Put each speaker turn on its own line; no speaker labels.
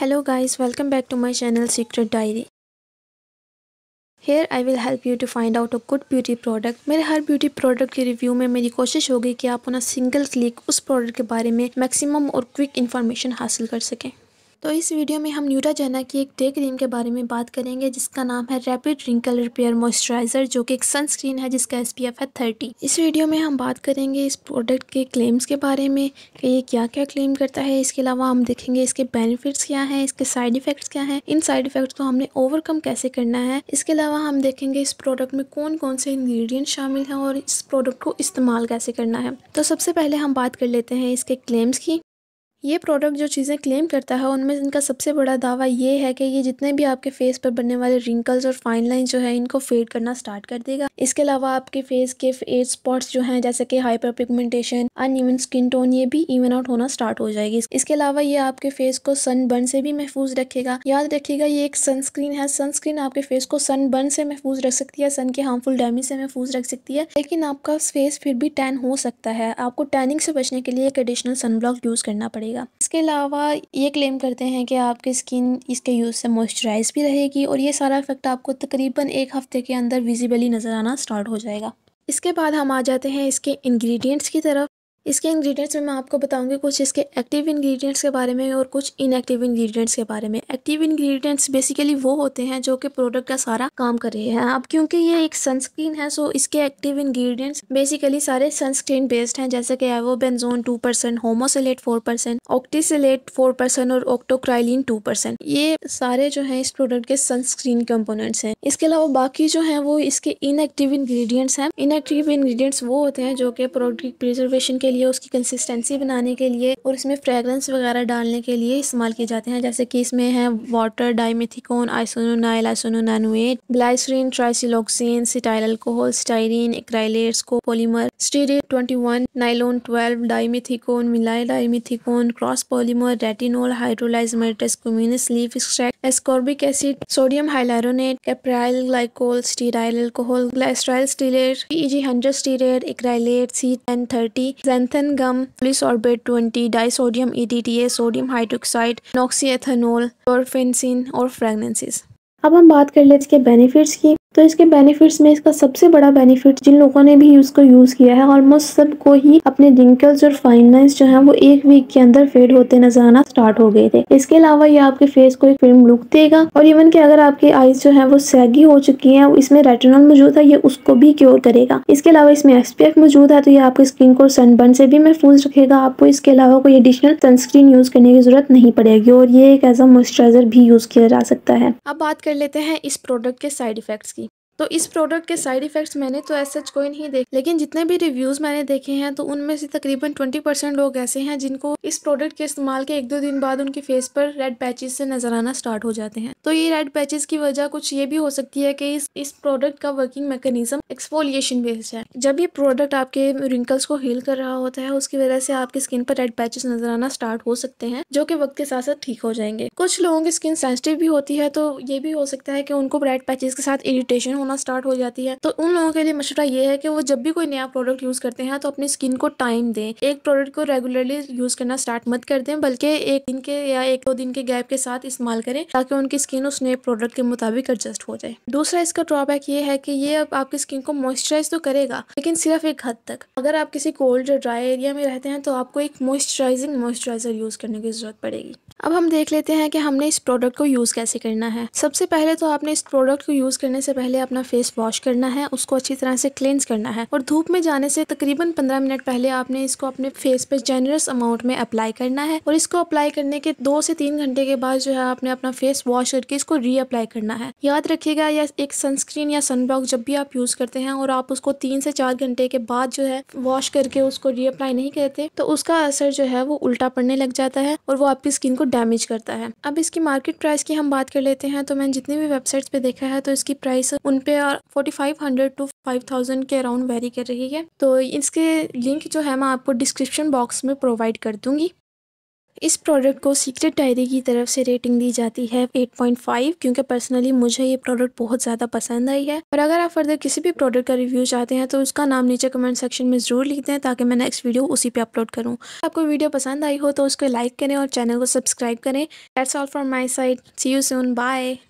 hello guys, welcome back to my channel secret diary here I will help you to find out a good beauty product मेरे हर beauty product के review में मेरी कोशिश होगी कि आप अपना सिंगल क्लिक उस प्रोडक्ट के बारे में मैक्सिमम और क्विक इन्फॉर्मेशन हासिल कर सकें तो इस वीडियो में हम न्यूटाजेना की एक डे क्रीम के बारे में बात करेंगे जिसका नाम है रैपिड रिंकल रिपेयर मॉइस्चराइज़र जो कि एक सनस्क्रीन है जिसका एस है थर्टी इस वीडियो में हम बात करेंगे इस प्रोडक्ट के क्लेम्स के बारे में कि ये क्या क्या क्लेम करता है इसके अलावा हम देखेंगे इसके बेनिफिट्स क्या हैं इसके साइड इफ़ेक्ट्स क्या हैं इन साइड इफ़ेक्ट्स को हमने ओवरकम कैसे करना है इसके अलावा हम देखेंगे इस प्रोडक्ट में कौन कौन से इन्ग्रीडियंट शामिल हैं और इस प्रोडक्ट को इस्तेमाल कैसे करना है तो सबसे पहले हम बात कर लेते हैं इसके क्लेम्स की ये प्रोडक्ट जो चीज़ें क्लेम करता है उनमें इनका सबसे बड़ा दावा ये है कि ये जितने भी आपके फेस पर बनने वाले रिंकल्स और फाइन लाइन जो है इनको फेड करना स्टार्ट कर देगा इसके अलावा आपके फेस के एज स्पॉट्स जो हैं जैसे कि hyperpigmentation even skin tone ये भी इवन आउट होना स्टार्ट हो जाएगी इसके अलावा ये आपके फेस को सन बर्न से भी महफूज रखेगा याद रखेगा ये एक सनस्क्रीन है सनस्क्रीन आपके फेस को सन बर्न से महफूज रख सकती है सन के हार्मफुल डैमेज से महफूज रख सकती है लेकिन आपका फेस फिर भी टैन हो सकता है आपको टैनिंग से बचने के लिए एक एडिशनल सनब्लॉक यूज़ करना पड़ेगा जाएगा इसके अलावा ये क्लेम करते हैं कि आपकी स्किन इसके यूज़ से मॉइस्चराइज भी रहेगी और ये सारा इफेक्ट आपको तकरीबन एक हफ्ते के अंदर विजिबली नज़र आना स्टार्ट हो जाएगा इसके बाद हम आ जाते हैं इसके इंग्रेडिएंट्स की तरफ इसके इंग्रेडिएंट्स में मैं आपको बताऊंगी कुछ इसके एक्टिव इंग्रेडिएंट्स के बारे में और कुछ इनएक्टिव इंग्रेडिएंट्स के बारे में एक्टिव इंग्रेडिएंट्स बेसिकली वो होते हैं जो कि प्रोडक्ट का सारा काम कर रहे हैं अब क्योंकि ये एक सनस्क्रीन है सो इसके एक्टिव इंग्रेडिएंट्स बेसिकली सारे सनस्क्रीन बेस्ड हैं जैसे कि avobenzone two percent homosalate four percent octisalate four percent और ऑक्टोक्राइलिन टू परसेंट ये सारे जो है इस प्रोडक्ट के सनस्क्रीन कम्पोनेंट्स हैं इसके अलावा बाकी जो है वो इसके इनएक्टिव इंग्रेडिएंट्स हैं इनएक्टिव इंग्रेडिएंट्स वो होते हैं जो कि प्रोडक्ट प्रिजर्वेशन के के लिए उसकी कंसिस्टेंसी बनाने के लिए और इसमें फ्रेगरेंस वगैरह डालने के लिए इस्तेमाल किए जाते हैं जैसे कि इसमें है water dimethicone isononyl isononanoate glycerin trisiloxane cetyl alcohol styrene acrylates copolymer steareth twenty nylon twelve dimethicone vinyl dimethicone crosspolymer retinol hydrolyzed communis leaf extract ascorbic acid sodium hyaluronate caprylyl glycol stearyl alcohol glyceryl stearate PG hundred stearate acrylate C ten thirty xanthan gum polysorbate twenty disodium E D T A sodium hydroxide नॉक्सी और fragrances अब हम बात कर हैं इसके benefits की तो इसके बेनिफिट्स में इसका सबसे बड़ा बेनिफिट जिन लोगों ने भी इसको यूज़ किया है ऑलमोस्ट सबको ही अपने रिंकल्स और फाइननेस जो है वो एक वीक के अंदर फेड होते नजर आना स्टार्ट हो गए थे इसके अलावा ये आपके फेस को एक फिल्म लुक देगा और इवन की अगर आपकी आईज जो है वो सैगी हो चुकी है इसमें रेटेनॉल मौजूद है ये उसको भी क्योर करेगा इसके अलावा इसमें एसपीएफ मौजूद है तो ये आपकी स्किन को सनबर्न से भी महफूज रखेगा आपको इसके अलावा कोई एडिशनल सनस्क्रीन यूज करने की जरूरत नहीं पड़ेगी और ये एक एज अ मॉइस्चराइजर भी यूज किया जा सकता है अब बात कर लेते हैं इस प्रोडक्ट के साइड इफेक्ट्स की तो इस प्रोडक्ट के साइड इफेक्ट्स मैंने तो ऐसे कोई नहीं देखे लेकिन जितने भी रिव्यूज़ मैंने देखे हैं तो उनमें से तकरीबन ट्वेंटी परसेंट लोग ऐसे हैं जिनको इस प्रोडक्ट के इस्तेमाल के एक दो दिन बाद उनके फेस पर रेड पैचेस से नजर आना स्टार्ट हो जाते हैं तो ये रेड पैचेस की वजह कुछ ये भी हो सकती है की इस इस प्रोडक्ट का वर्किंग मैकेनिज्म एक्सपोलियशन बेस्ड है जब ये प्रोडक्ट आपके रिंकल्स को हील कर रहा होता है उसकी वजह से आपकी स्किन पर रेड पैचेस नजर आना स्टार्ट हो सकते हैं जो की वक्त के साथ साथ ठीक हो जाएंगे कुछ लोगों की स्किन सेंसिटिव भी होती है तो ये भी हो सकता है की उनको रेड पैचेस के साथ इरिटेशन होना आना स्टार्ट हो जाती है तो उन लोगों के लिए मशवरा ये है कि वो जब भी कोई नया प्रोडक्ट यूज़ करते हैं तो अपनी स्किन को टाइम दें एक प्रोडक्ट को रेगुलरली यूज़ करना स्टार्ट मत कर दें बल्कि एक दिन के या एक दो दिन के गैप के साथ इस्तेमाल करें ताकि उनकी स्किन उस नए प्रोडक्ट के मुताबिक एडजस्ट हो जाए दूसरा इसका ड्रॉबैक ये है कि ये अब आपकी स्किन को मॉइस्चराइज तो करेगा लेकिन सिर्फ एक हद तक अगर आप किसी कोल्ड या ड्राई एरिया में रहते हैं तो आपको एक मॉइस्चराइजिंग मॉइस्चराइजर यूज़ करने की ज़रूरत पड़ेगी अब हम देख लेते हैं कि हमने इस प्रोडक्ट को यूज़ कैसे करना है सबसे पहले तो आपने इस प्रोडक्ट को यूज़ करने से पहले अपना फेस वॉश करना है उसको अच्छी तरह से क्लेंस करना है और धूप में जाने से तकरीबन पंद्रह मिनट पहले आपने इसको अपने फेस पे जेनरस अमाउंट में अप्लाई करना है और इसको अप्लाई करने के दो से तीन घंटे के बाद जो है आपने अपना फेस वॉश करके इसको रीअप्लाई करना है याद रखिएगा या एक सनस्क्रीन या सनब्लॉक जब भी आप यूज़ करते हैं और आप उसको तीन से चार घंटे के बाद जो है वॉश करके उसको रीअप्लाई नहीं करते तो उसका असर जो है वो उल्टा पड़ने लग जाता है और वो आपकी स्किन को डैमेज करता है अब इसकी मार्केट प्राइस की हम बात कर लेते हैं तो मैंने जितनी भी वेबसाइट्स पे देखा है तो इसकी प्राइस उन पे और forty five hundred to five thousand के अराउंड वेरी कर रही है तो इसके लिंक जो है मैं आपको डिस्क्रिप्शन बॉक्स में प्रोवाइड कर दूंगी इस प्रोडक्ट को सीक्रेट डायरी की तरफ से रेटिंग दी जाती है 8.5 क्योंकि पर्सनली मुझे ये प्रोडक्ट बहुत ज़्यादा पसंद आई है और अगर आप फर्दर किसी भी प्रोडक्ट का रिव्यू चाहते हैं तो उसका नाम नीचे कमेंट सेक्शन में ज़रूर लिख दें ताकि मैं नेक्स्ट वीडियो उसी पर अपलोड करूँ आपको वीडियो पसंद आई हो तो उसको लाइक करें और चैनल को सब्सक्राइब करें that's all for my side see you soon bye